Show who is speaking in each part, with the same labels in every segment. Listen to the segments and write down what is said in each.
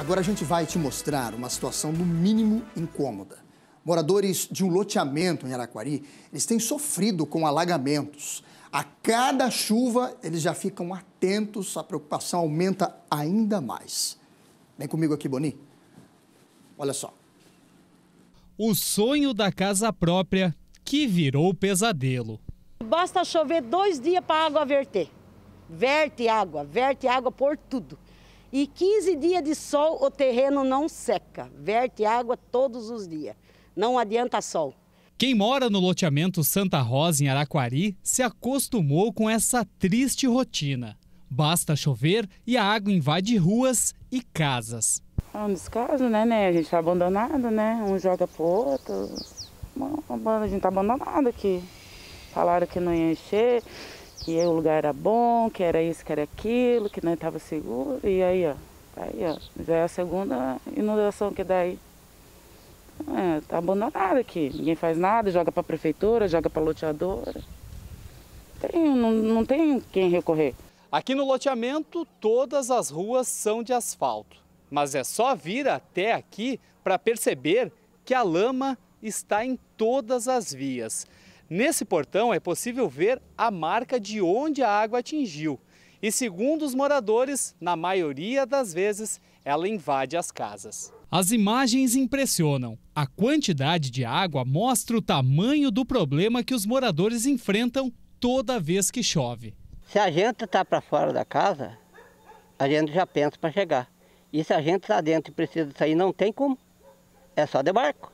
Speaker 1: Agora a gente vai te mostrar uma situação no mínimo incômoda. Moradores de um loteamento em Araquari, eles têm sofrido com alagamentos. A cada chuva, eles já ficam atentos, a preocupação aumenta ainda mais. Vem comigo aqui, Boni. Olha só. O sonho da casa
Speaker 2: própria que virou pesadelo.
Speaker 3: Basta chover dois dias para a água verter. Verte água, verte água por tudo. E 15 dias de sol o terreno não seca, verte água todos os dias. Não adianta sol.
Speaker 2: Quem mora no loteamento Santa Rosa, em Araquari, se acostumou com essa triste rotina. Basta chover e a água invade ruas e casas.
Speaker 3: É um descaso, né, né? A gente está abandonado, né? Um joga o outro. A gente está abandonado aqui. Falaram que não ia encher que o lugar era bom, que era isso, que era aquilo, que não estava seguro. E aí, ó, tá aí, ó, já é a segunda inundação que daí. É, tá abandonado aqui, ninguém faz nada, joga para a prefeitura, joga para loteadora. Tem, não, não tem
Speaker 2: quem recorrer. Aqui no loteamento, todas as ruas são de asfalto, mas é só vir até aqui para perceber que a lama está em todas as vias. Nesse portão é possível ver a marca de onde a água atingiu. E segundo os moradores, na maioria das vezes, ela invade as casas. As imagens impressionam. A quantidade de água mostra o tamanho do problema que os moradores enfrentam toda vez que chove.
Speaker 3: Se a gente está para fora da casa, a gente já pensa para chegar. E se a gente está dentro e precisa sair, não tem como. É só de barco.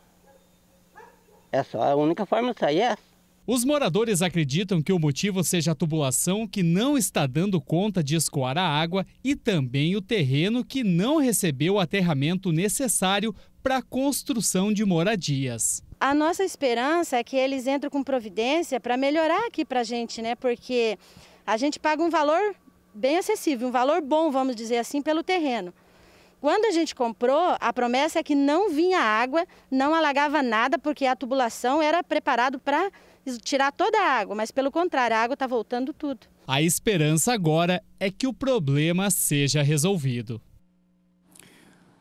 Speaker 3: É só a única forma de sair é essa.
Speaker 2: Os moradores acreditam que o motivo seja a tubulação que não está dando conta de escoar a água e também o terreno que não recebeu o aterramento necessário para a construção de moradias.
Speaker 3: A nossa esperança é que eles entrem com providência para melhorar aqui para a gente, né? Porque a gente paga um valor bem acessível, um valor bom, vamos dizer assim, pelo terreno. Quando a gente comprou, a promessa é que não vinha água, não alagava nada, porque a tubulação era preparada para tirar toda a água, mas pelo contrário, a água está voltando tudo.
Speaker 2: A esperança agora é que o problema seja resolvido.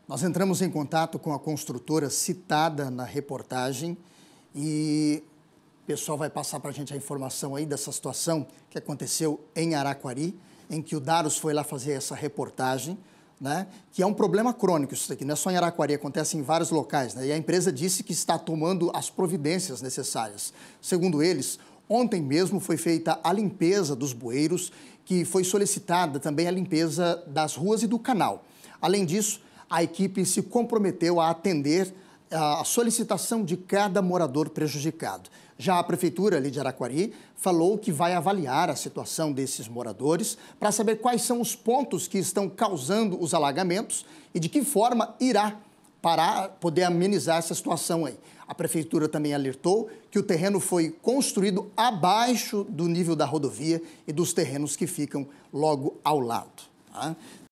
Speaker 1: Nós entramos em contato com a construtora citada na reportagem e o pessoal vai passar para a gente a informação aí dessa situação que aconteceu em Araquari, em que o Daros foi lá fazer essa reportagem né? que é um problema crônico isso aqui, não é só em Araquari, acontece em vários locais. Né? E a empresa disse que está tomando as providências necessárias. Segundo eles, ontem mesmo foi feita a limpeza dos bueiros, que foi solicitada também a limpeza das ruas e do canal. Além disso, a equipe se comprometeu a atender a solicitação de cada morador prejudicado. Já a prefeitura ali de Araquari falou que vai avaliar a situação desses moradores para saber quais são os pontos que estão causando os alagamentos e de que forma irá parar poder amenizar essa situação aí. A prefeitura também alertou que o terreno foi construído abaixo do nível da rodovia e dos terrenos que ficam logo ao lado. Tá?